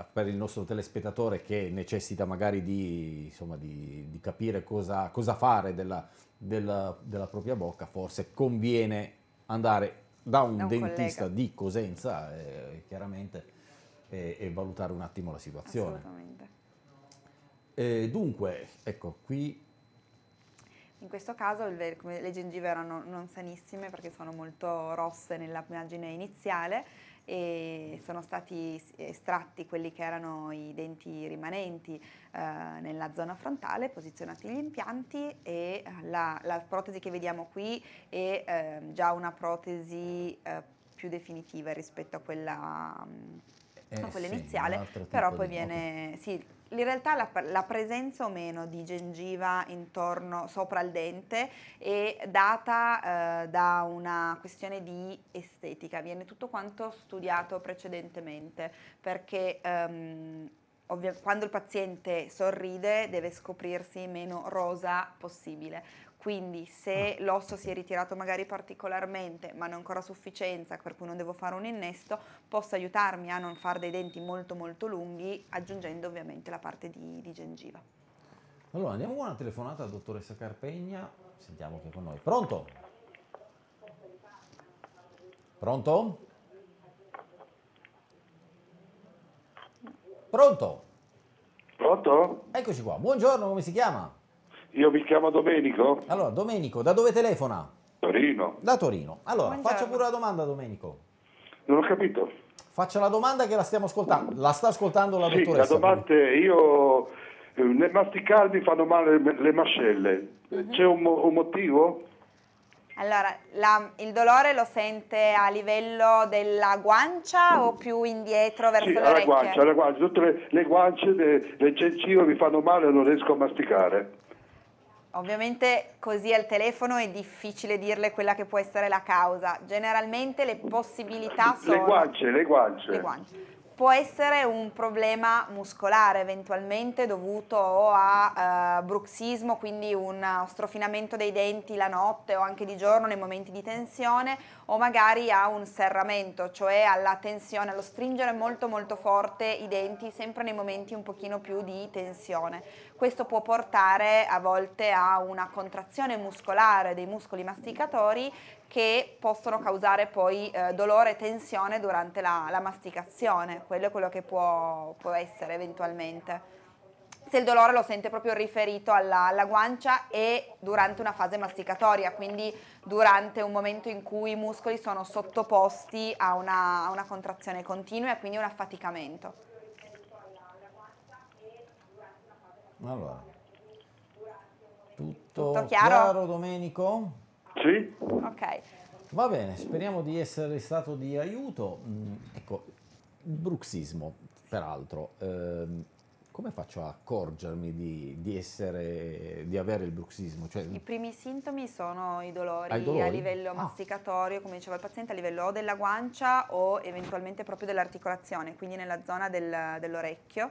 [SPEAKER 1] eh, per il nostro telespettatore che necessita magari di, insomma, di, di capire cosa, cosa fare della, della, della, propria bocca, forse conviene andare da un, da un dentista collega. di Cosenza eh, chiaramente e, e, valutare un attimo la situazione. Assolutamente. Eh, dunque, ecco qui
[SPEAKER 2] in questo caso le, le gengive erano non sanissime perché sono molto rosse nell'immagine iniziale e sono stati estratti quelli che erano i denti rimanenti eh, nella zona frontale, posizionati gli impianti e eh, la, la protesi che vediamo qui è eh, già una protesi eh, più definitiva rispetto a quella... Mh, mm, eh, con quella sì, iniziale, però poi di... viene... Sì, in realtà la, la, presenza o meno di gengiva intorno, sopra il dente, è data eh, da una questione di estetica, viene tutto quanto studiato precedentemente, perché... Ehm, Ovvia, quando il paziente sorride deve scoprirsi meno rosa possibile. Quindi se ah. l'osso si è ritirato magari particolarmente, ma non ancora a sufficienza, per cui non devo fare un innesto, posso aiutarmi a non fare dei denti molto molto lunghi, aggiungendo ovviamente la parte di, di gengiva.
[SPEAKER 1] Allora andiamo con una telefonata alla dottoressa Carpegna, sentiamo che è con noi. Pronto? Pronto? Pronto? Pronto? Eccoci qua, buongiorno, come si chiama? Io mi chiamo Domenico. Allora, Domenico, da dove telefona? Torino. Da Torino. Allora, Buongiorno. faccia pure la domanda, Domenico. Non ho capito. Faccio la domanda che la stiamo ascoltando. La sta ascoltando la sì, dottoressa. La domanda è, io... Nei eh, masticaldi fanno male le mascelle. Mhm. C'è un, un motivo?
[SPEAKER 2] Allora, la, il dolore lo sente a livello della guancia o più indietro verso sì, le orecchie? Guancia, alla guancia, tutte le, le guance, le, le gengive mi fanno male e non riesco a masticare. Ovviamente così al telefono è difficile dirle quella che può essere la causa. Generalmente le possibilità sono... Le guance,
[SPEAKER 1] le guance. Le guance
[SPEAKER 2] può essere un problema muscolare eventualmente dovuto a eh, bruxismo, quindi un strofinamento dei denti la notte o anche di giorno nei momenti di tensione o magari a un serramento, cioè alla tensione, allo stringere molto molto forte i denti sempre nei momenti un pochino più di tensione. Questo può portare a volte a una contrazione muscolare dei muscoli masticatori che possono causare poi eh, dolore e tensione durante la, la, masticazione, quello è quello che può, può, essere eventualmente. Se il dolore lo sente proprio riferito alla, alla guancia e durante una fase masticatoria, quindi durante un momento in cui i muscoli sono sottoposti a una, a una contrazione continua e quindi un affaticamento.
[SPEAKER 1] Allora, tutto, tutto chiaro? chiaro Domenico?
[SPEAKER 2] Sì. Ok.
[SPEAKER 1] Va bene, speriamo di essere stato di aiuto. Mm, ecco, bruxismo, peraltro, ehm, come faccio a accorgermi di, di, essere, di avere il bruxismo? Cioè, I
[SPEAKER 2] primi sintomi sono i dolori, dolori? a livello ah. masticatorio, come diceva il paziente, a livello o della guancia o eventualmente proprio dell'articolazione, quindi nella zona del, dell'orecchio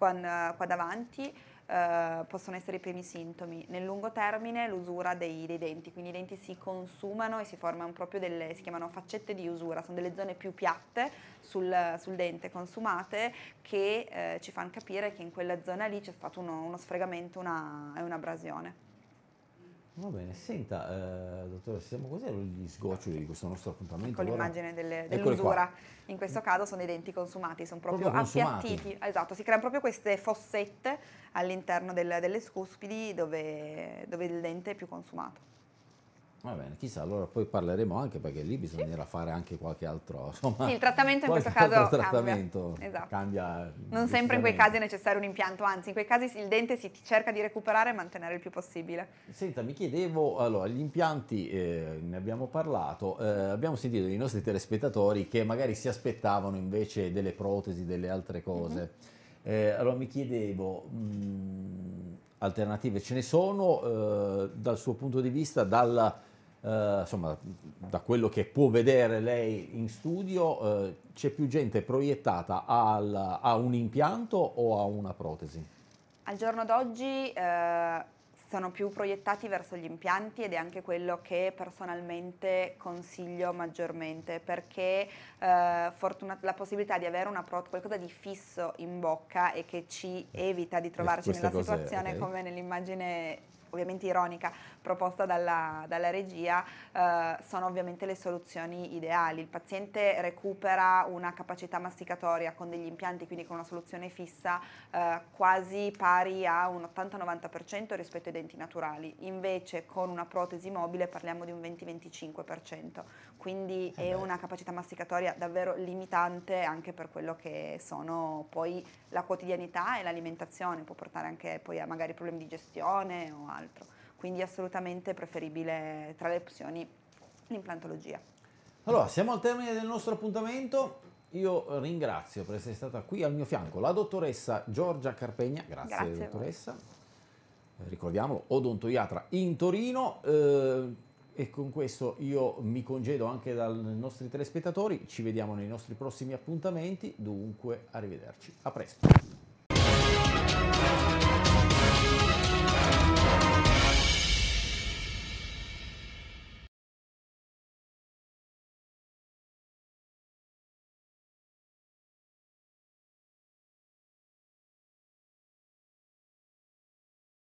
[SPEAKER 2] qua, qua davanti eh, possono essere i primi sintomi. Nel lungo termine l'usura dei, dei, denti, quindi i denti si consumano e si formano proprio delle, si chiamano faccette di usura, sono delle zone più piatte sul, sul dente consumate che eh, ci fanno capire che in quella zona lì c'è stato uno, uno sfregamento e una, un'abrasione.
[SPEAKER 1] Va bene, senta, eh, dottoressa, siamo quasi agli sgoccioli di questo nostro appuntamento. Con ecco l'immagine delle, dell'usura.
[SPEAKER 2] In questo caso sono i denti consumati, sono proprio, proprio appiattiti. Esatto, si creano proprio queste fossette all'interno del, delle scuspidi dove, dove il dente è più consumato.
[SPEAKER 1] Va bene, chissà, allora poi parleremo anche perché lì bisognerà sì. fare anche qualche altro. Insomma, sì, il trattamento in questo caso trattamento cambia. Esatto. cambia. Non sempre in quei casi è
[SPEAKER 2] necessario un impianto, anzi in quei casi il dente si cerca di recuperare e mantenere il più possibile.
[SPEAKER 1] Senta, mi chiedevo, allora, gli impianti eh, ne abbiamo parlato, eh, abbiamo sentito dei nostri telespettatori che magari si aspettavano invece delle protesi, delle altre cose. Mm-hmm. Eh, allora mi chiedevo... Mh, mm, alternative ce ne sono eh, dal suo punto di vista, dalla eh, insomma, da quello che può vedere lei in studio, eh, c'è più gente proiettata al, a un impianto o a una protesi?
[SPEAKER 2] Al giorno d'oggi eh, sono più proiettati verso gli impianti ed è anche quello che personalmente consiglio maggiormente perché eh, fortuna- la possibilità di avere una prot- qualcosa di fisso in bocca e che ci eh, evita di trovarci nella situazione okay. come nell'immagine ovviamente ironica proposta dalla, dalla regia eh, sono ovviamente le soluzioni ideali. Il paziente recupera una capacità masticatoria con degli impianti, quindi con una soluzione fissa eh, quasi pari a un 80-90% rispetto ai denti naturali, invece con una protesi mobile parliamo di un 20-25%, quindi eh è una capacità masticatoria davvero limitante anche per quello che sono poi la quotidianità e l'alimentazione, può portare anche poi a magari problemi di gestione o a altro. Quindi assolutamente preferibile tra le opzioni l'implantologia.
[SPEAKER 1] Allora, siamo al termine del nostro appuntamento. Io ringrazio per essere stata qui al mio fianco la dottoressa Giorgia Carpegna, grazie, grazie dottoressa, eh, ricordiamolo, odontoiatra in Torino. Eh, e con questo io mi congedo anche dai nostri telespettatori, ci vediamo nei nostri prossimi appuntamenti, dunque arrivederci, a presto.